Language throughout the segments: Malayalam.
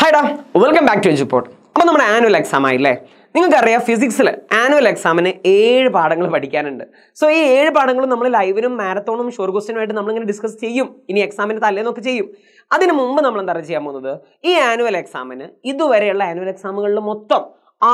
ഹൈഡാ വെൽക്കം ബാക്ക് ടു എജുപോർട്ട് അപ്പോൾ നമ്മുടെ ആനുവൽ എക്സാം ആയില്ലേ നിങ്ങൾക്കറിയാം ഫിസിക്സിൽ ആനുവൽ എക്സാമിന് ഏഴ് പാഠങ്ങൾ പഠിക്കാനുണ്ട് സോ ഈ ഏഴ് പാഠങ്ങളും നമ്മൾ ലൈവിനും മാരത്തോണും ഷോർ ക്വസ്റ്റിനുമായിട്ട് നമ്മളിങ്ങനെ ഡിസ്കസ് ചെയ്യും ഇനി എക്സാമിൻ്റെ തലേന്നൊക്കെ ചെയ്യും അതിന് മുമ്പ് നമ്മൾ എന്താ ചെയ്യാൻ പോകുന്നത് ഈ ആനുവൽ എക്സാമിന് ഇതുവരെയുള്ള ആനുവൽ എക്സാമുകളിൽ മൊത്തം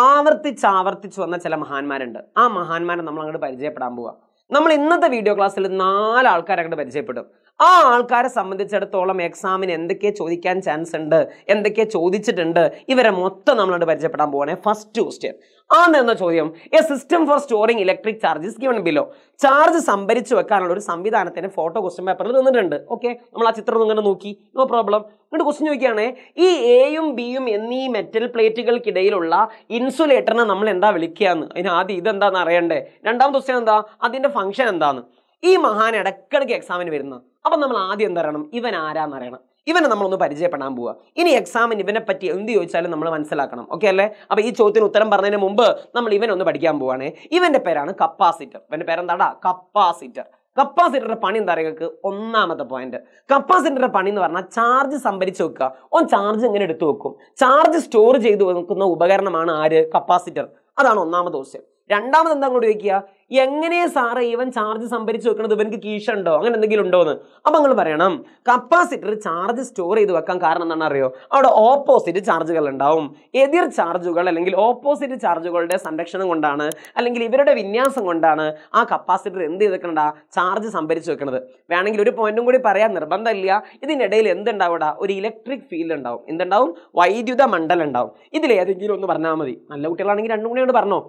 ആവർത്തിച്ചാവർത്തിച്ച് വന്ന ചില മഹാന്മാരുണ്ട് ആ മഹാന്മാരെ നമ്മൾ അങ്ങോട്ട് പരിചയപ്പെടാൻ പോവുക നമ്മൾ ഇന്നത്തെ വീഡിയോ ക്ലാസ്സിൽ നാല് ആൾക്കാരെ അങ്ങോട്ട് പരിചയപ്പെടും ആ ആൾക്കാരെ സംബന്ധിച്ചിടത്തോളം എക്സാമിന് എന്തൊക്കെ ചോദിക്കാൻ ചാൻസ് ഉണ്ട് എന്തൊക്കെ ചോദിച്ചിട്ടുണ്ട് ഇവരെ മൊത്തം നമ്മളോട് പരിചയപ്പെടാൻ പോകണേ ഫസ്റ്റ് ക്വസ്റ്റ്യൻ ആണ് ചോദ്യം a system for storing electric charges given below charge സംഭരിച്ചു വെക്കാനുള്ള ഒരു സംവിധാനത്തിന്റെ ഫോട്ടോ ക്വസ്റ്റ്യൻ പേപ്പറിൽ നിന്നിട്ടുണ്ട് ഓക്കെ നമ്മൾ ആ ചിത്രം ഇങ്ങനെ നോക്കി നോ പ്രോബ്ലം എന്നിട്ട് ക്വസ്റ്റ്യൻ ചോദിക്കുകയാണ് ഈ എയും ബിയും എന്നീ മെറ്റൽ പ്ലേറ്റുകൾക്കിടയിലുള്ള ഇൻസുലേറ്ററിനെ നമ്മൾ എന്താ വിളിക്കുകയെന്ന് അതിന് ആദ്യം ഇതെന്താണെന്ന് അറിയണ്ടേ രണ്ടാമത്തെ ക്വസ്റ്റ്യൻ എന്താ അതിന്റെ ഫംഗ്ഷൻ എന്താണ് ഈ മഹാൻ ഇടക്കിടയ്ക്ക് എക്സാമിന് വരുന്നത് അപ്പം നമ്മൾ ആദ്യം എന്തറിയണം ഇവൻ അറിയണം ഇവനെ നമ്മളൊന്ന് പരിചയപ്പെടാൻ പോവുക ഇനി എക്സാമിന് ഇവനെ പറ്റി എന്ത് ചോദിച്ചാലും നമ്മൾ മനസ്സിലാക്കണം ഓക്കെ അല്ലേ അപ്പോൾ ഈ ചോദ്യത്തിന് ഉത്തരം പറഞ്ഞതിന് മുമ്പ് നമ്മൾ ഇവനൊന്ന് പഠിക്കാൻ പോവാണ് ഇവന്റെ പേരാണ് കപ്പാസിറ്റർ ഇവന്റെ പേരെന്താടാ കപ്പാസിറ്റർ കപ്പാസിറ്ററുടെ പണി എന്താ പറയുക ഒന്നാമത്തെ പോയിന്റ് കപ്പാസിറ്ററുടെ പണി എന്ന് പറഞ്ഞാൽ ചാർജ് സംഭരിച്ച് വെക്കുക ഓൻ ചാർജ് ഇങ്ങനെ എടുത്തു വെക്കും ചാർജ് സ്റ്റോർ ചെയ്തു വെക്കുന്ന ഉപകരണമാണ് ആര് കപ്പാസിറ്റർ അതാണ് ഒന്നാമത്തെ ക്വസ്റ്റ്യൻ രണ്ടാമത് എന്താ അങ്ങോട്ട് ചോദിക്കുക എങ്ങനെ സാറേ ഇവൻ ചാർജ് സംഭരിച്ച് വെക്കുന്നത് ഇവനക്ക് കീശുണ്ടോ അങ്ങനെ എന്തെങ്കിലും ഉണ്ടോ എന്ന് അപ്പൊ നിങ്ങൾ പറയണം കപ്പാസിറ്റർ ചാർജ് സ്റ്റോർ ചെയ്ത് വെക്കാൻ കാരണം എന്താണെന്ന് അറിയോ അവിടെ ഓപ്പോസിറ്റ് ചാർജുകൾ ഉണ്ടാവും എതിർ ചാർജുകൾ അല്ലെങ്കിൽ ഓപ്പോസിറ്റ് ചാർജുകളുടെ സംരക്ഷണം കൊണ്ടാണ് അല്ലെങ്കിൽ ഇവരുടെ വിന്യാസം കൊണ്ടാണ് ആ കപ്പാസിറ്റർ എന്ത് ചെയ്തേക്കണ്ട ചാർജ് സംഭരിച്ച് വെക്കുന്നത് വേണമെങ്കിൽ ഒരു പോയിന്റും കൂടി പറയാൻ നിർബന്ധമില്ല ഇതിനിടയിൽ എന്തുണ്ടാവുക ഒരു ഇലക്ട്രിക് ഫീൽഡ് ഉണ്ടാവും എന്തുണ്ടാവും വൈദ്യുത മണ്ഡലം ഉണ്ടാവും ഇതിലേതെങ്കിലും ഒന്ന് പറഞ്ഞാൽ മതി നല്ല കുട്ടികളാണെങ്കിൽ രണ്ടും കൂടി അങ്ങോട്ട് പറഞ്ഞോ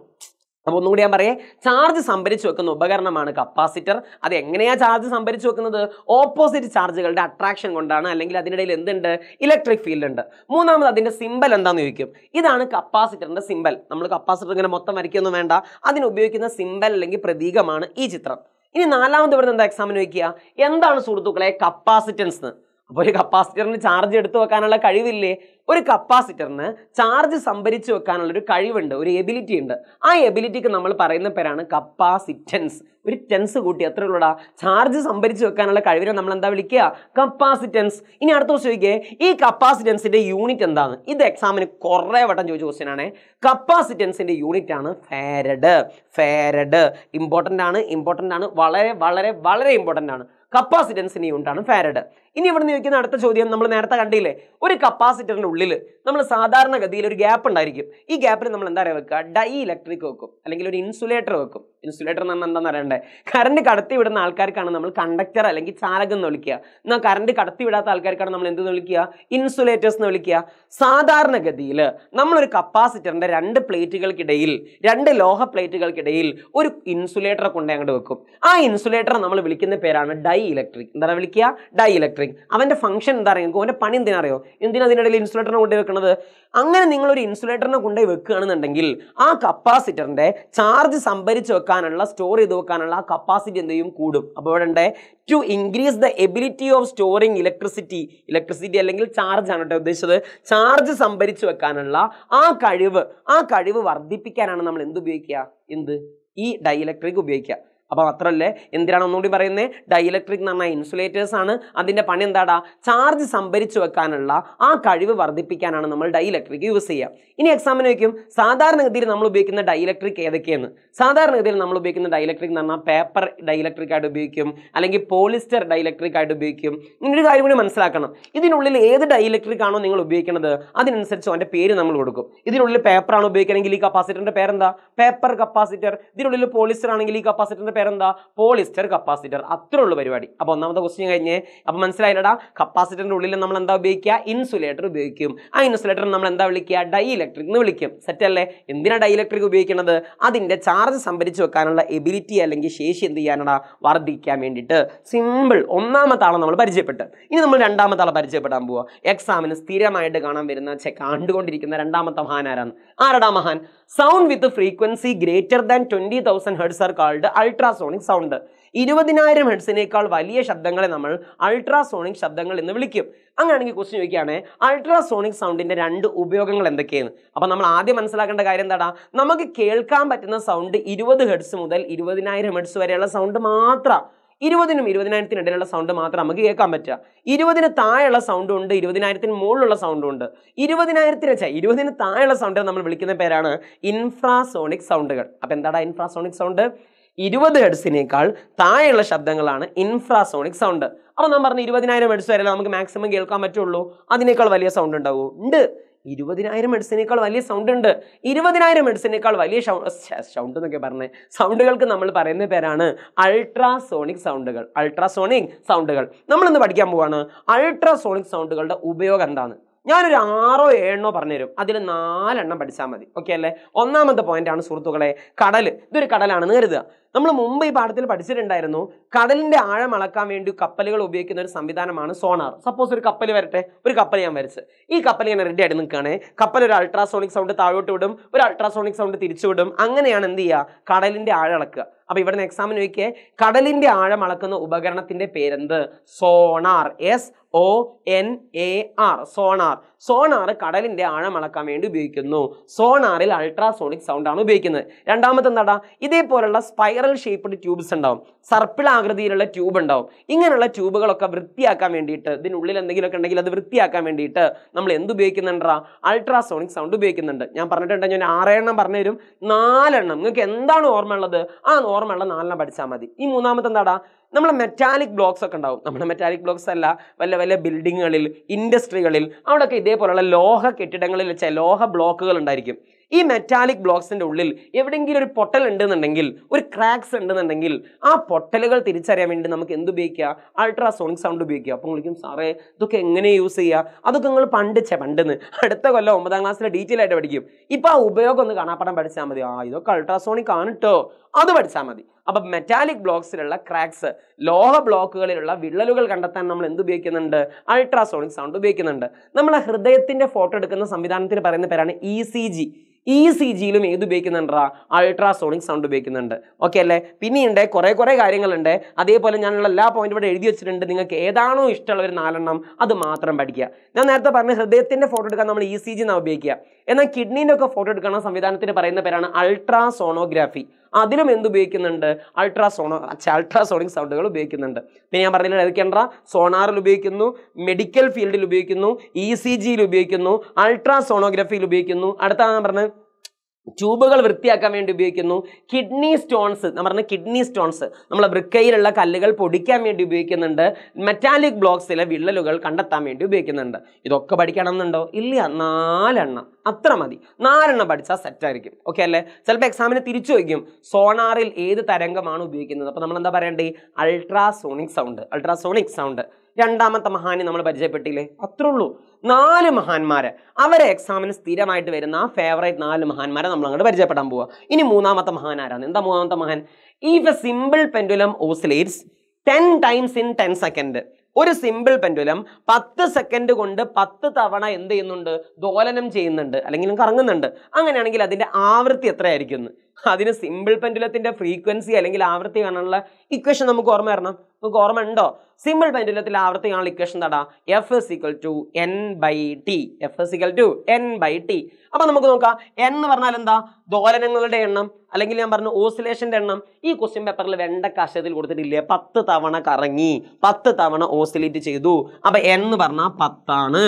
അപ്പോൾ ഒന്നും കൂടി ഞാൻ പറയേ ചാർജ് സംഭരിച്ചു വെക്കുന്ന ഉപകരണമാണ് കപ്പാസിറ്റർ അത് എങ്ങനെയാണ് ചാർജ് സംഭരിച്ചു വെക്കുന്നത് ഓപ്പോസിറ്റ് ചാർജുകളുടെ അട്രാക്ഷൻ കൊണ്ടാണ് അല്ലെങ്കിൽ അതിനിടയിൽ എന്തുണ്ട് ഇലക്ട്രിക് ഫീൽഡ് ഉണ്ട് മൂന്നാമത് അതിൻ്റെ സിമ്പൽ എന്താണെന്ന് ചോദിക്കും ഇതാണ് കപ്പാസിറ്ററിൻ്റെ സിമ്പൽ നമ്മൾ കപ്പാസിറ്റർ ഇങ്ങനെ മൊത്തം വരയ്ക്കൊന്നും വേണ്ട അതിന് ഉപയോഗിക്കുന്ന സിമ്പൽ അല്ലെങ്കിൽ പ്രതീകമാണ് ഈ ചിത്രം ഇനി നാലാമത് ഇവിടെ എന്താ എക്സാമിന് വയ്ക്കുക എന്താണ് സുഹൃത്തുക്കളെ കപ്പാസിറ്റൻസ് അപ്പോൾ ഒരു കപ്പാസിറ്ററിന് ചാർജ് എടുത്തു വെക്കാനുള്ള കഴിവില്ലേ ഒരു കപ്പാസിറ്ററിന് ചാർജ് സംഭരിച്ചു വെക്കാനുള്ള ഒരു കഴിവുണ്ട് ഒരു എബിലിറ്റി ഉണ്ട് ആ എബിലിറ്റിക്ക് നമ്മൾ പറയുന്ന പേരാണ് കപ്പാസിറ്റൻസ് ഒരു ടെൻസ് കൂട്ടി എത്ര ഉള്ളടാ ചാർജ് സംഭരിച്ചു വെക്കാനുള്ള കഴിവിനെ നമ്മൾ എന്താ വിളിക്കുക കപ്പാസിറ്റൻസ് ഇനി അടുത്ത ദിവസം ചോദിക്കേ ഈ കപ്പാസിറ്റൻസിന്റെ യൂണിറ്റ് എന്താണ് ഇത് എക്സാമിന് കുറേ വട്ടം ചോദിച്ച ക്വസ്റ്റ്യൻ ആണ് കപ്പാസിറ്റൻസിന്റെ യൂണിറ്റ് ആണ് ഫാരഡ് ഫാരഡ് ഇമ്പോർട്ടൻ്റ് ആണ് ഇമ്പോർട്ടൻ്റ് ആണ് വളരെ വളരെ വളരെ ഇമ്പോർട്ടൻ്റ് ആണ് കപ്പാസിറ്റൻസിൻ്റെ യൂണിറ്റ് ആണ് ഫാരഡ് ഇനി ഇവിടെ നിന്ന് ചോദിക്കുന്ന അടുത്ത ചോദ്യം നമ്മൾ നേരത്തെ കണ്ടില്ലേ ഒരു കപ്പാസിറ്ററിൻ്റെ ഉള്ളിൽ നമ്മൾ സാധാരണഗതിയിൽ ഒരു ഗ്യാപ്പ് ഉണ്ടായിരിക്കും ഈ ഗ്യാപ്പിൽ നമ്മൾ എന്താ പറയുക വെക്കുക ഡൈ ഇലക്ട്രിക് വെക്കും അല്ലെങ്കിൽ ഒരു ഇൻസുലേറ്റർ വെക്കും ഇൻസുലേറ്റർ എന്ന് എന്താണെന്ന് അറിയണ്ടേ കറണ്ട് കടത്തി വിടുന്ന ആൾക്കാർക്കാണ് നമ്മൾ കണ്ടക്ടർ അല്ലെങ്കിൽ ചാലകം എന്ന് വിളിക്കുക എന്നാൽ കറണ്ട് കടത്തി വിടാത്ത ആൾക്കാർക്കാണ് നമ്മൾ എന്ത് വിളിക്കുക ഇൻസുലേറ്റേഴ്സ് എന്ന് വിളിക്കുക സാധാരണഗതിയിൽ നമ്മളൊരു കപ്പാസിറ്ററിൻ്റെ രണ്ട് പ്ലേറ്റുകൾക്കിടയിൽ രണ്ട് ലോഹ പ്ലേറ്റുകൾക്കിടയിൽ ഒരു ഇൻസുലേറ്റർ കൊണ്ട് അങ്ങോട്ട് വെക്കും ആ ഇൻസുലേറ്റർ നമ്മൾ വിളിക്കുന്ന പേരാണ് ഡൈ ഇലക്ട്രിക് എന്താണ് വിളിക്കുക ഡൈ ഇലക്ട്രിക് അവൻ്റെ ഫംഗ്ഷൻ എന്താ അറിയാം അവൻ്റെ പണി എന്തിനാ അറിയോ എന്തിനാ അതിനിടയിൽ ഇൻസുലേറ്ററിനെ കൊണ്ടുപോയി വെക്കുന്നത് അങ്ങനെ നിങ്ങളൊരു ഇൻസുലേറ്ററിനെ കൊണ്ടുപോയി വെക്കുകയാണെന്നുണ്ടെങ്കിൽ ആ കപ്പാസിറ്ററിൻ്റെ ചാർജ് സംഭരിച്ച് വെക്കാൻ വെക്കാനുള്ള സ്റ്റോർ ചെയ്ത് വെക്കാനുള്ള ആ കപ്പാസിറ്റി എന്ത് ചെയ്യും കൂടും അപ്പോൾ ഇവിടെ ഉണ്ട് to increase the ability of storing electricity electricity അല്ലെങ്കിൽ ചാർജ് ആണ് കേട്ടോ ഉദ്ദേശിച്ചത് ചാർജ് സംഭരിച്ചു വെക്കാനുള്ള ആ കഴിവ് ആ കഴിവ് വർദ്ധിപ്പിക്കാനാണ് നമ്മൾ എന്ത് ഉപയോഗിക്കുക എന്ത് ഈ ഡൈ ഇലക്ട്രിക് ഉപയോഗിക്കുക അപ്പോൾ അത്രല്ലേ എന്തിനാണ് ഒന്നുകൂടി പറയുന്നത് ഡയലക്ട്രിക് എന്ന് പറഞ്ഞാൽ ഇൻസുലേറ്റേഴ്സ് ആണ് അതിൻ്റെ പണി എന്താടാ ചാർജ് സംഭരിച്ചു വെക്കാനുള്ള ആ കഴിവ് വർദ്ധിപ്പിക്കാനാണ് നമ്മൾ ഡയലക്ട്രിക് യൂസ് ചെയ്യുക ഇനി എക്സാമിന് വയ്ക്കും സാധാരണഗതിയിൽ നമ്മൾ ഉപയോഗിക്കുന്ന ഡയലക്ട്രിക് ഏതൊക്കെയാണ് സാധാരണഗതിയിൽ നമ്മൾ ഉപയോഗിക്കുന്ന ഡയലക്ട്രിക് എന്ന് പറഞ്ഞാൽ പേപ്പർ ഡയലക്ട്രിക് ആയിട്ട് ഉപയോഗിക്കും അല്ലെങ്കിൽ പോളിസ്റ്റർ ഡയലക്ട്രിക് ആയിട്ട് ഉപയോഗിക്കും ഇങ്ങനൊരു കാര്യം കൂടി മനസ്സിലാക്കണം ഇതിനുള്ളിൽ ഏത് ഡയലക്ട്രിക് ആണോ നിങ്ങൾ ഉപയോഗിക്കുന്നത് അതിനനുസരിച്ച് അവൻ്റെ പേര് നമ്മൾ കൊടുക്കും ഇതിനുള്ളിൽ പേപ്പറാണ് ഉപയോഗിക്കണമെങ്കിൽ ഈ കപ്പാസിറ്ററിൻ്റെ പേരെന്താ പേപ്പർ കപ്പാസിറ്റർ ഇതിനുള്ളിൽ പോളിസ്റ്റർ ആണെങ്കിൽ ഈ കപ്പാസിറ്ററിൻ്റെ പേര് പേരെന്താ പോളിസ്റ്റർ കപ്പാസിറ്റർ അത്രേ ഉള്ളൂ പരിപാടി അപ്പോൾ ഒന്നാമത്തെ ക്വസ്റ്റ്യൻ കഴിഞ്ഞ് അപ്പോൾ മനസ്സിലായില്ലടാ കപ്പാസിറ്ററിന്റെ ഉള്ളിൽ നമ്മൾ എന്താ ഉപയോഗിക്കുക ഇൻസുലേറ്റർ ഉപയോഗിക്കും ആ ഇൻസുലേറ്റർ നമ്മൾ എന്താ വിളിക്കുക ഡൈ ഇലക്ട്രിക് എന്ന് വിളിക്കും സെറ്റല്ലേ എന്തിനാണ് ഡൈ ഇലക്ട്രിക് ഉപയോഗിക്കുന്നത് അതിൻ്റെ ചാർജ് സംഭരിച്ചു വെക്കാനുള്ള എബിലിറ്റി അല്ലെങ്കിൽ ശേഷി എന്ത് ചെയ്യാനടാ വർദ്ധിക്കാൻ വേണ്ടിയിട്ട് സിമ്പിൾ ഒന്നാമത്തെ ആളെ നമ്മൾ പരിചയപ്പെട്ട് ഇനി നമ്മൾ രണ്ടാമത്തെ ആളെ പരിചയപ്പെടാൻ പോവുക എക്സാമിന് സ്ഥിരമായിട്ട് കാണാൻ വരുന്ന കണ്ടുകൊണ്ടിരിക്കുന്ന രണ്ടാമത്തെ മഹാൻ ആരാണ് ആരടാ മഹാൻ sound with frequency greater than twenty thousand hertz are called ultra ultrasonic sound ഇരുപതിനായിരം ഹെഡ്സിനേക്കാൾ വലിയ ശബ്ദങ്ങളെ നമ്മൾ അൾട്രാസോണിക് ശബ്ദങ്ങൾ എന്ന് വിളിക്കും അങ്ങനെയാണെങ്കിൽ ക്വസ്റ്റ്യൻ ചോദിക്കുകയാണ് അൾട്രാസോണിക് സൗണ്ടിൻ്റെ രണ്ട് ഉപയോഗങ്ങൾ എന്തൊക്കെയാണ് അപ്പോൾ നമ്മൾ ആദ്യം മനസ്സിലാക്കേണ്ട കാര്യം എന്താടാ നമുക്ക് കേൾക്കാൻ പറ്റുന്ന സൗണ്ട് ഇരുപത് ഹെഡ്സ് മുതൽ ഇരുപതിനായിരം ഹെഡ്സ് വരെയുള്ള സൗണ്ട് മാത്രം ഇരുപതിനും ഇരുപതിനായിരത്തിനും ഇടയിലുള്ള സൗണ്ട് മാത്രം നമുക്ക് കേൾക്കാൻ പറ്റുക ഇരുപതിന് താഴെയുള്ള സൗണ്ടും ഉണ്ട് ഇരുപതിനായിരത്തിന് മുകളിലുള്ള സൗണ്ടും ഉണ്ട് ഇരുപതിനായിരത്തിന് വെച്ചാൽ ഇരുപതിന് താഴെയുള്ള സൗണ്ടിനെ നമ്മൾ വിളിക്കുന്ന പേരാണ് ഇൻഫ്രാസോണിക് സൗണ്ടുകൾ അപ്പോൾ എന്താടാ ഇൻഫ്രാസോണിക് സൗണ്ട് ഇരുപത് ഹെഡ്സിനേക്കാൾ താഴെയുള്ള ശബ്ദങ്ങളാണ് ഇൻഫ്രാസോണിക് സൗണ്ട് അപ്പോൾ നാം പറഞ്ഞു ഇരുപതിനായിരം ഹെഡ്സ് വരെ നമുക്ക് മാക്സിമം കേൾക്കാൻ പറ്റുള്ളൂ അതിനേക്കാൾ വലിയ സൗണ്ട് ഉണ്ടാവൂ ഉണ്ട് ഇരുപതിനായിരം ഹെഡ്സിനേക്കാൾ വലിയ സൗണ്ട് ഉണ്ട് ഇരുപതിനായിരം ഹെഡ്സിനേക്കാൾ വലിയ സൗണ്ട് എന്നൊക്കെ പറഞ്ഞേ സൗണ്ടുകൾക്ക് നമ്മൾ പറയുന്ന പേരാണ് അൾട്രാസോണിക് സൗണ്ടുകൾ അൾട്രാസോണിക് സൗണ്ടുകൾ നമ്മളിന്ന് പഠിക്കാൻ പോവാണ് അൾട്രാസോണിക് സൗണ്ടുകളുടെ ഉപയോഗം എന്താണ് ഞാനൊരു ആറോ ഏഴെണ്ണോ പറഞ്ഞുതരും അതിൽ നാലെണ്ണം പഠിച്ചാൽ മതി ഓക്കെ അല്ലേ ഒന്നാമത്തെ പോയിന്റാണ് സുഹൃത്തുക്കളെ കടൽ ഇതൊരു കടലാണെന്ന് കരുതുക നമ്മൾ മുമ്പ് ഈ പാഠത്തിൽ പഠിച്ചിട്ടുണ്ടായിരുന്നു കടലിന്റെ ആഴം അളക്കാൻ വേണ്ടി കപ്പലുകൾ ഉപയോഗിക്കുന്ന ഒരു സംവിധാനമാണ് സോണാർ സപ്പോസ് ഒരു കപ്പൽ വരട്ടെ ഒരു കപ്പൽ ഞാൻ വരച്ച് ഈ കപ്പൽ ഞാൻ റെഡി ആയിട്ട് നിൽക്കുകയാണ് കപ്പൽ ഒരു അൾട്രാസോണിക് സൗണ്ട് താഴോട്ട് വിടും ഒരു അൾട്രാസോണിക് സൗണ്ട് തിരിച്ചു വിടും അങ്ങനെയാണ് എന്ത് ചെയ്യുക കടലിന്റെ ആഴം അളക്കുക അപ്പൊ ഇവിടെ നിന്ന് എക്സാമിന് ചോദിക്കേ കടലിന്റെ ആഴം അളക്കുന്ന ഉപകരണത്തിന്റെ പേരെന്ത് sonar S O N A R sonar sonar കടലിന്റെ ആഴം അളക്കാൻ വേണ്ടി ഉപയോഗിക്കുന്നു സോണാറിൽ അൾട്രാസോണിക് സൗണ്ട് ആണ് ഉപയോഗിക്കുന്നത് രണ്ടാമത്തെ എന്താടാ ഇതേപോലുള്ള സ്പൈറൽ സ്പൈറൽ ഷേപ്പ്ഡ് ട്യൂബ്സ് ഉണ്ടാവും സർപ്പിൾ ആകൃതിയിലുള്ള ട്യൂബ് ഉണ്ടാവും ഇങ്ങനെയുള്ള ട്യൂബുകളൊക്കെ വൃത്തിയാക്കാൻ വേണ്ടിയിട്ട് ഇതിനുള്ളിൽ എന്തെങ്കിലുമൊക്കെ ഉണ്ടെങ്കിൽ അത് വൃത്തിയാക്കാൻ വേണ്ടിയിട്ട് നമ്മൾ എന്ത് ഉപയോഗിക്കുന്നുണ്ടാ അൾട്രാസോണിക് സൗണ്ട് ഉപയോഗിക്കുന്നുണ്ട് ഞാൻ പറഞ്ഞിട്ടുണ്ട് ഞാൻ ആറെണ്ണം തരും നാലെണ്ണം നിങ്ങൾക്ക് എന്താണ് ഉള്ളത് ആ ഉള്ള നാലെണ്ണം പഠിച്ചാൽ മതി ഈ മൂന്നാമത്തെ എന്താടാ നമ്മളെ മെറ്റാലിക് ബ്ലോക്സ് ഒക്കെ ഉണ്ടാവും നമ്മുടെ മെറ്റാലിക് ബ്ലോക്സ് അല്ല വല്ല വല്ല ബിൽഡിങ്ങുകളിൽ ഇൻഡസ്ട്രികളിൽ അവിടെയൊക്കെ ഇതേപോലെയുള്ള ലോഹ കെട്ടിടങ്ങളിൽ വെച്ചാൽ ലോഹ ബ്ലോക്കുകൾ ഉണ്ടായിരിക്കും ഈ മെറ്റാലിക് ബ്ലോക്സിൻ്റെ ഉള്ളിൽ എവിടെയെങ്കിലും ഒരു പൊട്ടൽ ഉണ്ടെന്നുണ്ടെങ്കിൽ ഒരു ക്രാക്സ് ഉണ്ടെന്നുണ്ടെങ്കിൽ ആ പൊട്ടലുകൾ തിരിച്ചറിയാൻ വേണ്ടി നമുക്ക് എന്ത് ഉപയോഗിക്കുക അൾട്രാസോണിക് സൗണ്ട് ഉപയോഗിക്കുക അപ്പോൾ വിളിക്കും സാറേ ഇതൊക്കെ എങ്ങനെ യൂസ് ചെയ്യുക അതൊക്കെ നിങ്ങൾ പണ്ട് പണ്ടെന്ന് അടുത്ത കൊല്ലം ഒമ്പതാം ക്ലാസ്സിലെ ഡീറ്റെയിൽ ആയിട്ട് പഠിക്കും ഇപ്പം ആ ഉപയോഗം ഒന്ന് കാണാപ്പാടം പഠിച്ചാൽ മതി ആ ഇതൊക്കെ അൾട്രാസോണിക് ആണ് കേട്ടോ അത് പഠിച്ചാൽ മതി അപ്പൊ മെറ്റാലിക് ബ്ലോക്സിലുള്ള ക്രാക്സ് ലോഹ ബ്ലോക്കുകളിലുള്ള വിള്ളലുകൾ കണ്ടെത്താൻ നമ്മൾ എന്ത് ഉപയോഗിക്കുന്നുണ്ട് അൾട്രാസോണിക് സൗണ്ട് ഉപയോഗിക്കുന്നുണ്ട് നമ്മളെ ഹൃദയത്തിന്റെ ഫോട്ടോ എടുക്കുന്ന സംവിധാനത്തിന് പറയുന്ന പേരാണ് E C G E C ജിയിലും ഏത് ഉപയോഗിക്കുന്നുണ്ടാ അൾട്രാസോണിക് സൗണ്ട് ഉപയോഗിക്കുന്നുണ്ട് ഓക്കെ അല്ലേ പിന്നെയുണ്ട് കുറേ കുറേ കാര്യങ്ങളുണ്ട് അതേപോലെ ഞാനുള്ള എല്ലാ പോയിന്റും ഇവിടെ എഴുതി വെച്ചിട്ടുണ്ട് നിങ്ങൾക്ക് ഏതാണോ ഇഷ്ടമുള്ള ഒരു നാലെണ്ണം അത് മാത്രം പഠിക്കുക ഞാൻ നേരത്തെ പറഞ്ഞ ഹൃദയത്തിൻ്റെ ഫോട്ടോ എടുക്കാൻ നമ്മൾ ഇ e സി ജി എന്നാണ് ഉപയോഗിക്കുക എന്നാൽ കിഡ്നീൻ്റെ ഒക്കെ ഫോട്ടോ എടുക്കണ സംവിധാനത്തിന് പറയുന്ന പേരാണ് അൾട്രാസോണോഗ്രാഫി അതിലും ഉപയോഗിക്കുന്നുണ്ട് അൾട്രാസോണോ അൾട്രാസോണിക് സൗണ്ടുകൾ ഉപയോഗിക്കുന്നുണ്ട് പിന്നെ ഞാൻ പറഞ്ഞില്ല ഏതൊക്കെയാണ്ട സോണാറിൽ ഉപയോഗിക്കുന്നു മെഡിക്കൽ ഫീൽഡിൽ ഉപയോഗിക്കുന്നു ഇ സി ജിയിൽ ഉപയോഗിക്കുന്നു അൾട്രാസോണോഗ്രഫിയിൽ ഉപയോഗിക്കുന്നു അടുത്താണ് ഞാൻ പറഞ്ഞത് ട്യൂബുകൾ വൃത്തിയാക്കാൻ വേണ്ടി ഉപയോഗിക്കുന്നു കിഡ്നി സ്റ്റോൺസ് നമ്മൾ പറഞ്ഞ കിഡ്നി സ്റ്റോൺസ് നമ്മളെ വൃക്കയിലുള്ള കല്ലുകൾ പൊടിക്കാൻ വേണ്ടി ഉപയോഗിക്കുന്നുണ്ട് മെറ്റാലിക് ബ്ലോക്സിലെ വിള്ളലുകൾ കണ്ടെത്താൻ വേണ്ടി ഉപയോഗിക്കുന്നുണ്ട് ഇതൊക്കെ പഠിക്കണമെന്നുണ്ടോ ഇല്ല നാലെണ്ണം അത്ര മതി നാലെണ്ണം പഠിച്ചാൽ സെറ്റായിരിക്കും ഓക്കെ അല്ലേ ചിലപ്പോൾ എക്സാമിന് തിരിച്ചു വയ്ക്കും സോണാറിൽ ഏത് തരംഗമാണ് ഉപയോഗിക്കുന്നത് അപ്പോൾ നമ്മൾ എന്താ പറയണ്ടേ അൾട്രാസോണിക് സൗണ്ട് അൾട്രാസോണിക് സൗണ്ട് രണ്ടാമത്തെ മഹാനെ നമ്മൾ പരിചയപ്പെട്ടില്ലേ അത്രേ ഉള്ളൂ നാല് മഹാന്മാരെ അവരെ എക്സാമിന് സ്ഥിരമായിട്ട് വരുന്ന ആ ഫേവറേറ്റ് നാല് മഹാന്മാരെ നമ്മൾ അങ്ങോട്ട് പരിചയപ്പെടാൻ പോവുക ഇനി മൂന്നാമത്തെ മഹാൻ ആരാണ് എന്താ മൂന്നാമത്തെ മഹാൻ if a simple pendulum oscillates ten times in ten second ഒരു സിമ്പിൾ പെൻഡുലം പത്ത് സെക്കൻഡ് കൊണ്ട് പത്ത് തവണ എന്ത് ചെയ്യുന്നുണ്ട് ദോലനം ചെയ്യുന്നുണ്ട് അല്ലെങ്കിൽ കറങ്ങുന്നുണ്ട് അങ്ങനെയാണെങ്കിൽ അതിൻ്റെ ആവൃത്തി എത്രയായിരിക്കും അതിന് സിമ്പിൾ പെൻഡുലത്തിന്റെ ഫ്രീക്വൻസി അല്ലെങ്കിൽ ആവൃത്തി കാണാനുള്ള ഇക്വേഷൻ നമുക്ക് ഓർമ്മ വരണം നമുക്ക് ഓർമ്മ ഉണ്ടോ സിമ്പിൾ പെൻഡുലത്തിൽ ആവൃത്തി കാണാനുള്ള ഇക്വേഷൻ എന്താടാ F S equal to N by T F S equal to N by T അപ്പൊ നമുക്ക് നോക്കാം എൻ എന്ന് പറഞ്ഞാൽ എന്താ ദോലനങ്ങളുടെ എണ്ണം അല്ലെങ്കിൽ ഞാൻ പറഞ്ഞു ഓസിലേഷൻ്റെ എണ്ണം ഈ ക്വസ്റ്റ്യൻ പേപ്പറിൽ വേണ്ട കാശത്തിൽ കൊടുത്തിട്ടില്ലേ പത്ത് തവണ കറങ്ങി പത്ത് തവണ ഓസിലേറ്റ് ചെയ്തു അപ്പം എന്ന് പറഞ്ഞാൽ പത്താണ്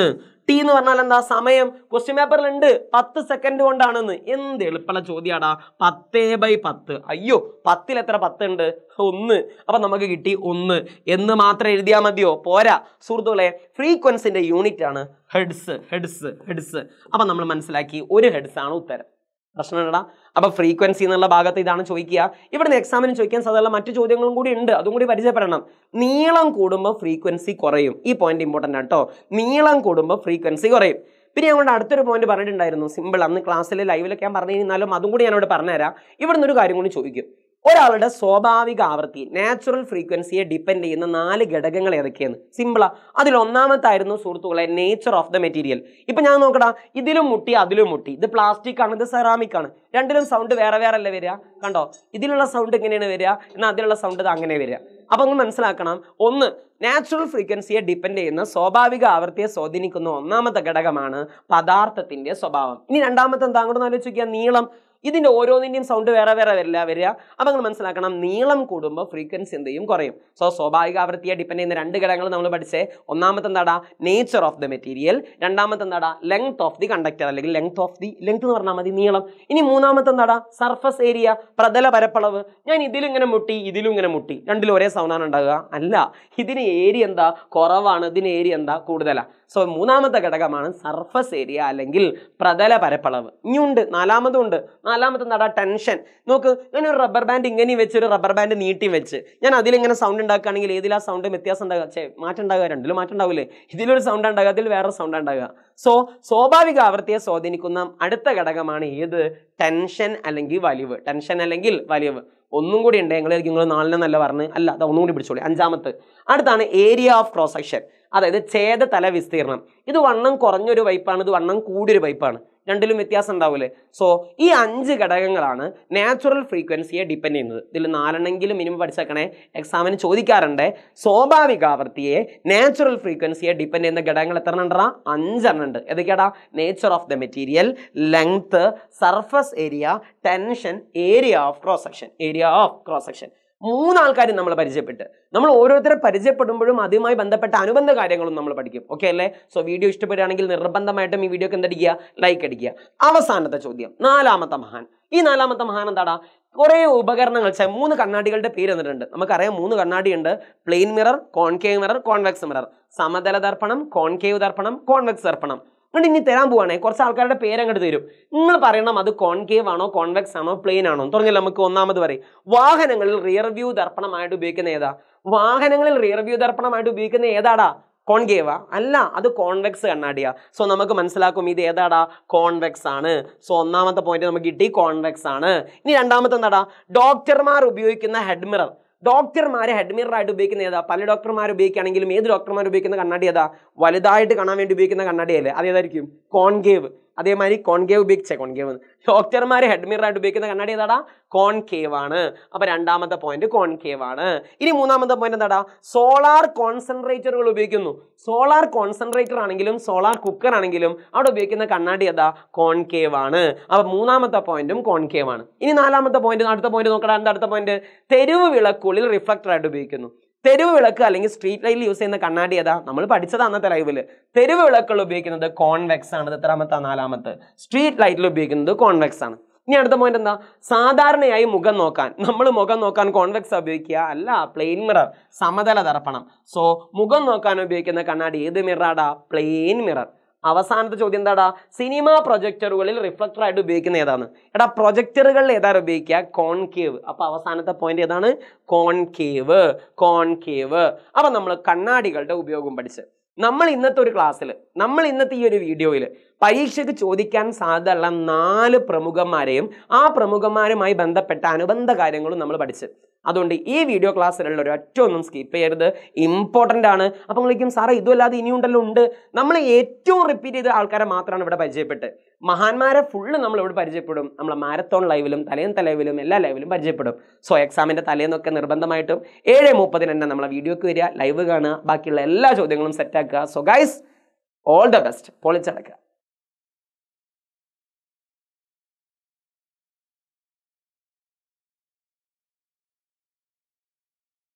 ടി എന്ന് പറഞ്ഞാൽ എന്താ സമയം ക്വസ്റ്റ്യൻ പേപ്പറിൽ ഉണ്ട് പത്ത് സെക്കൻഡ് കൊണ്ടാണെന്ന് എന്ത് എളുപ്പമുള്ള ചോദ്യമാടാ പത്തേ ബൈ പത്ത് അയ്യോ പത്തിൽ എത്ര ഉണ്ട് ഒന്ന് അപ്പൊ നമുക്ക് കിട്ടി ഒന്ന് എന്ന് മാത്രം എഴുതിയാൽ മതിയോ പോരാ സുഹൃത്തുക്കളെ ഫ്രീക്വൻസിന്റെ യൂണിറ്റ് ആണ് ഹെഡ്സ് ഹെഡ്സ് ഹെഡ്സ് അപ്പൊ നമ്മൾ മനസ്സിലാക്കി ഒരു ഹെഡ്സ് ആണ് ഉത്തരം പ്രശ്നമുണ്ടടാ അപ്പൊ ഫ്രീക്വൻസി എന്നുള്ള ഭാഗത്ത് ഇതാണ് ചോദിക്കുക ഇവിടെ നിന്ന് എക്സാമിന് ചോദിക്കാൻ സാധാരണ മറ്റു ചോദ്യങ്ങളും കൂടി ഉണ്ട് അതും കൂടി പരിചയപ്പെടണം നീളം കൂടുമ്പോൾ ഫ്രീക്വൻസി കുറയും ഈ പോയിന്റ് ഇമ്പോർട്ടൻ്റ് ആണ് കേട്ടോ നീളം കൂടുമ്പോൾ ഫ്രീക്വൻസി കുറയും പിന്നെ ഞങ്ങളുടെ അടുത്തൊരു പോയിന്റ് പറഞ്ഞിട്ടുണ്ടായിരുന്നു സിമ്പിൾ അന്ന് ക്ലാസ്സിൽ ലൈവിലൊക്കെ ഞാൻ പറഞ്ഞു കഴിഞ്ഞാലും അതും കൂടി ഞാനിവിടെ പറഞ്ഞുതരാം ഇവിടുന്ന് ഒരു കാര്യം കൂടി ചോദിക്കും ഒരാളുടെ സ്വാഭാവിക ആവൃത്തി നാച്ചുറൽ ഫ്രീക്വൻസിയെ ഡിപ്പെൻഡ് ചെയ്യുന്ന നാല് ഘടകങ്ങൾ ഏതൊക്കെയാണ് സിമ്പിളാ അതിൽ ഒന്നാമത്തായിരുന്നു സുഹൃത്തുക്കളെ നേച്ചർ ഓഫ് ദ മെറ്റീരിയൽ ഇപ്പൊ ഞാൻ നോക്കടാ ഇതിലും മുട്ടി അതിലും മുട്ടി ഇത് പ്ലാസ്റ്റിക് ആണ് ഇത് സെറാമിക് ആണ് രണ്ടിലും സൗണ്ട് വേറെ വേറെ അല്ലേ വരിക കണ്ടോ ഇതിലുള്ള സൗണ്ട് എങ്ങനെയാണ് വരിക എന്നാൽ അതിലുള്ള സൗണ്ട് ഇത് അങ്ങനെ വരിക അപ്പൊ ഒന്ന് മനസ്സിലാക്കണം ഒന്ന് നാച്ചുറൽ ഫ്രീക്വൻസിയെ ഡിപ്പെൻഡ് ചെയ്യുന്ന സ്വാഭാവിക ആവൃത്തിയെ സ്വാധീനിക്കുന്ന ഒന്നാമത്തെ ഘടകമാണ് പദാർത്ഥത്തിന്റെ സ്വഭാവം ഇനി രണ്ടാമത്തെ എന്താ അങ്ങോട്ട് ആലോചിക്കുക നീളം ഇതിൻ്റെ ഓരോന്നിൻ്റെയും സൗണ്ട് വേറെ വേറെ വരില്ല വരിക അപ്പം നിങ്ങൾ മനസ്സിലാക്കണം നീളം കൂടുമ്പോൾ ഫ്രീക്വൻസി എന്ത് ചെയ്യും കുറയും സോ സ്വാഭാവിക ആവൃത്തിയെ ഡിപ്പെൻഡ് ചെയ്യുന്ന രണ്ട് ഘടകങ്ങൾ നമ്മൾ പഠിച്ചേ ഒന്നാമത്തെ എന്താടാ നേച്ചർ ഓഫ് ദ മെറ്റീരിയൽ രണ്ടാമത്തെ എന്താടാ ലെങ്ത് ഓഫ് ദി കണ്ടക്ടർ അല്ലെങ്കിൽ ലെങ്ത് ഓഫ് ദി ലെങ്ത് എന്ന് പറഞ്ഞാൽ മതി നീളം ഇനി മൂന്നാമത്തെ എന്താടാ സർഫസ് ഏരിയ പ്രതല പരപ്പളവ് ഞാൻ ഇതിലും ഇങ്ങനെ മുട്ടി ഇതിലും ഇങ്ങനെ മുട്ടി രണ്ടിലും ഒരേ സൗണ്ടാണ് ഉണ്ടാകുക അല്ല ഇതിന് ഏരിയ എന്താ കുറവാണ് ഇതിന് ഏരിയ എന്താ കൂടുതലാണ് സോ മൂന്നാമത്തെ ഘടകമാണ് സർഫസ് ഏരിയ അല്ലെങ്കിൽ പ്രതല പരപ്പളവ് ഇനിയുണ്ട് നാലാമതും ഉണ്ട് നാലാമത്തെ നട ടെൻഷൻ നോക്ക് ഒരു റബ്ബർ ബാൻഡ് ഇങ്ങനെ ഒരു റബ്ബർ ബാൻഡ് നീട്ടി വെച്ച് ഞാൻ അതിലിങ്ങനെ സൗണ്ട് ഉണ്ടാക്കുകയാണെങ്കിൽ ഏതിലാ സൗണ്ട് വ്യത്യാസം ഉണ്ടാകുക ചേ മാറ്റം ഉണ്ടാകുക രണ്ടിലും മാറ്റം ഉണ്ടാവില്ലേ ഇതിലൊരു സൗണ്ട് ഉണ്ടാകുക അതിൽ വേറെ സൗണ്ട് ഉണ്ടാകുക സോ സ്വാഭാവിക ആവൃത്തിയെ സ്വാധീനിക്കുന്ന അടുത്ത ഘടകമാണ് ഏത് ടെൻഷൻ അല്ലെങ്കിൽ വലിവ് ടെൻഷൻ അല്ലെങ്കിൽ വലിവ് ഒന്നും കൂടി ഉണ്ട് നിങ്ങൾ നല്ല പറഞ്ഞ് അല്ല അത് ഒന്നും കൂടി പിടിച്ചോളി അഞ്ചാമത്തെ അടുത്താണ് ഏരിയ ഓഫ് ക്രോസ് സെക്ഷൻ അതായത് ഛേദ തല വിസ്തീർണം ഇത് വണ്ണം കുറഞ്ഞൊരു പൈപ്പാണ് ഇത് വണ്ണം കൂടിയൊരു പൈപ്പാണ് രണ്ടിലും വ്യത്യാസം ഉണ്ടാവില്ലേ സോ ഈ അഞ്ച് ഘടകങ്ങളാണ് നാച്ചുറൽ ഫ്രീക്വൻസിയെ ഡിപ്പെൻഡ് ചെയ്യുന്നത് ഇതിൽ നാലെണ്ണെങ്കിലും മിനിമം പഠിച്ചേക്കണേ എക്സാമിന് ചോദിക്കാറുണ്ട് സ്വാഭാവിക സ്വാഭാവികാവൃത്തിയെ നാച്ചുറൽ ഫ്രീക്വൻസിയെ ഡിപ്പെൻഡ് ചെയ്യുന്ന ഘടകങ്ങൾ എത്ര എണ്ണ അഞ്ചെണ്ണുണ്ട് ഏതൊക്കെയാടാ nature of the material length surface area tension area of cross section area area of cross section മൂന്നാൾക്കാരും നമ്മൾ പരിചയപ്പെട്ട് നമ്മൾ ഓരോരുത്തരെ പരിചയപ്പെടുമ്പോഴും അതുമായി ബന്ധപ്പെട്ട അനുബന്ധ കാര്യങ്ങളും നമ്മൾ പഠിക്കും ഓക്കെ അല്ലേ സോ വീഡിയോ ഇഷ്ടപ്പെടുകയാണെങ്കിൽ നിർബന്ധമായിട്ടും ഈ വീഡിയോക്ക് എന്തടിക്കുക ലൈക്ക് അടിക്കുക അവസാനത്തെ ചോദ്യം നാലാമത്തെ മഹാൻ ഈ നാലാമത്തെ മഹാൻ എന്താടാ കുറേ ഉപകരണങ്ങൾ മൂന്ന് കണ്ണാടികളുടെ പേര് എന്നിട്ടുണ്ട് നമുക്കറിയാം മൂന്ന് കണ്ണാടിയുണ്ട് plain mirror concave mirror convex mirror സമതല ദർപ്പണം കോൺകേവ് ദർപ്പണം കോൺവെക്സ് ദർപ്പണം എന്നിട്ട് ഇനി തരാൻ പോവാണേ കുറച്ച് ആൾക്കാരുടെ പേര് അങ്ങോട്ട് തരും നിങ്ങൾ പറയണം അത് കോൺകേവ് ആണോ കോൺവെക്സ് ആണോ പ്ലെയിൻ ആണോ തുടങ്ങിയാൽ നമുക്ക് ഒന്നാമത് പറയും വാഹനങ്ങളിൽ റിയർ വ്യൂ ദർപ്പണമായിട്ട് ഉപയോഗിക്കുന്ന ഏതാ വാഹനങ്ങളിൽ റിയർ വ്യൂ ദർപ്പണമായിട്ട് ഉപയോഗിക്കുന്ന ഏതാടാ കോൺകേവ അല്ല അത് കോൺവെക്സ് കണ്ണാടിയാ സോ നമുക്ക് മനസ്സിലാക്കും ഇത് ഏതാടാ കോൺവെക്സ് ആണ് സോ ഒന്നാമത്തെ പോയിന്റ് നമുക്ക് കിട്ടി കോൺവെക്സ് ആണ് ഇനി രണ്ടാമത്തെ എന്താടാ ഡോക്ടർമാർ ഉപയോഗിക്കുന്ന ഹെഡ്മിറർ ഡോക്ടർമാരെ ആയിട്ട് ഉപയോഗിക്കുന്ന ഏതാ പല ഡോക്ടർമാർ ഉപയോഗിക്കുകയാണെങ്കിലും ഏത് ഡോക്ടർമാർ ഉപയോഗിക്കുന്ന കണ്ണാടി ഏതാ വലുതായിട്ട് കാണാൻ വേണ്ടി ഉപയോഗിക്കുന്ന കണ്ണാടിയല്ലേ അതേതായിരിക്കും കോൺഗേവ് അതേമാതിരി കോൺകേവ് ഉപയോഗിച്ചേ കോൺകേവ് ഡോക്ടർമാർ ഹെഡ്മിററായിട്ട് ഉപയോഗിക്കുന്ന കണ്ണാടി ഏതാടാ കോൺകേവ് ആണ് അപ്പോൾ രണ്ടാമത്തെ പോയിന്റ് കോൺകേവ് ആണ് ഇനി മൂന്നാമത്തെ പോയിന്റ് എന്താടാ സോളാർ കോൺസെൻട്രേറ്ററുകൾ ഉപയോഗിക്കുന്നു സോളാർ കോൺസെൻട്രേറ്റർ ആണെങ്കിലും സോളാർ കുക്കർ ആണെങ്കിലും അവിടെ ഉപയോഗിക്കുന്ന കണ്ണാടി ഏതാ കോൺകേവ് ആണ് അപ്പോൾ മൂന്നാമത്തെ പോയിന്റും കോൺകേവ് ആണ് ഇനി നാലാമത്തെ പോയിന്റ് അടുത്ത പോയിന്റ് നോക്കടാ എന്താ അടുത്ത പോയിന്റ് തെരുവ് വിളക്കുള്ളിൽ ആയിട്ട് ഉപയോഗിക്കുന്നു തെരുവ് വിളക്ക് അല്ലെങ്കിൽ സ്ട്രീറ്റ് ലൈറ്റിൽ യൂസ് ചെയ്യുന്ന കണ്ണാടി ഏതാ നമ്മൾ പഠിച്ചത് അന്നത്തെ ലൈവിൽ തെരുവ് വിളക്കുകൾ ഉപയോഗിക്കുന്നത് കോൺവെക്സ് ആണ് എത്രാമത്തെ നാലാമത്തെ സ്ട്രീറ്റ് ലൈറ്റിൽ ഉപയോഗിക്കുന്നത് കോൺവെക്സ് ആണ് ഇനി അടുത്ത പോയിന്റ് എന്താ സാധാരണയായി മുഖം നോക്കാൻ നമ്മൾ മുഖം നോക്കാൻ കോൺവെക്സ് ഉപയോഗിക്കുക അല്ല പ്ലെയിൻ മിറർ സമതല ദർപ്പണം സോ മുഖം നോക്കാൻ ഉപയോഗിക്കുന്ന കണ്ണാടി ഏത് മിററാടാ പ്ലെയിൻ മിറർ അവസാനത്തെ ചോദ്യം എന്താടാ സിനിമ പ്രൊജക്ടറുകളിൽ റിഫ്ലക്ടർ ആയിട്ട് ഉപയോഗിക്കുന്ന ഏതാണ് എടാ പ്രൊജക്ടറുകളിൽ ഏതാണ് ഉപയോഗിക്കുക കോൺകേവ് അപ്പോൾ അവസാനത്തെ പോയിന്റ് ഏതാണ് കോൺകേവ് കോൺകേവ് അപ്പോൾ നമ്മൾ കണ്ണാടികളുടെ ഉപയോഗം പഠിച്ച് നമ്മൾ ഇന്നത്തെ ഒരു ക്ലാസ്സിൽ നമ്മൾ ഇന്നത്തെ ഈ ഒരു വീഡിയോയിൽ പരീക്ഷയ്ക്ക് ചോദിക്കാൻ സാധ്യതയുള്ള നാല് പ്രമുഖന്മാരെയും ആ പ്രമുഖന്മാരുമായി ബന്ധപ്പെട്ട അനുബന്ധ കാര്യങ്ങളും നമ്മൾ പഠിച്ചു അതുകൊണ്ട് ഈ വീഡിയോ ക്ലാസ്സിലുള്ള ഒരൊറ്റ ഒന്നും സ്കിപ്പ് ചെയ്യരുത് ഇമ്പോർട്ടൻ്റ് ആണ് അപ്പോൾ വിളിക്കും സാറേ ഇതുമല്ലാതെ ഇനിയുണ്ടല്ലോ ഉണ്ട് നമ്മൾ ഏറ്റവും റിപ്പീറ്റ് ചെയ്ത ആൾക്കാരെ മാത്രമാണ് ഇവിടെ പരിചയപ്പെട്ട് മഹാന്മാരെ ഫുള്ള് നമ്മൾ ഇവിടെ പരിചയപ്പെടും നമ്മൾ മാരത്തോൺ ലൈവിലും തലേന്നത്തെ ലൈവിലും എല്ലാ ലൈവിലും പരിചയപ്പെടും സോ എക്സാമിൻ്റെ തലേന്നൊക്കെ നിർബന്ധമായിട്ടും ഏഴ് മുപ്പതിന് തന്നെ നമ്മളെ വീഡിയോക്ക് വരിക ലൈവ് കാണുക ബാക്കിയുള്ള എല്ലാ ചോദ്യങ്ങളും സെറ്റാക്കുക so guys all the best പൊളിച്ചടക്കുക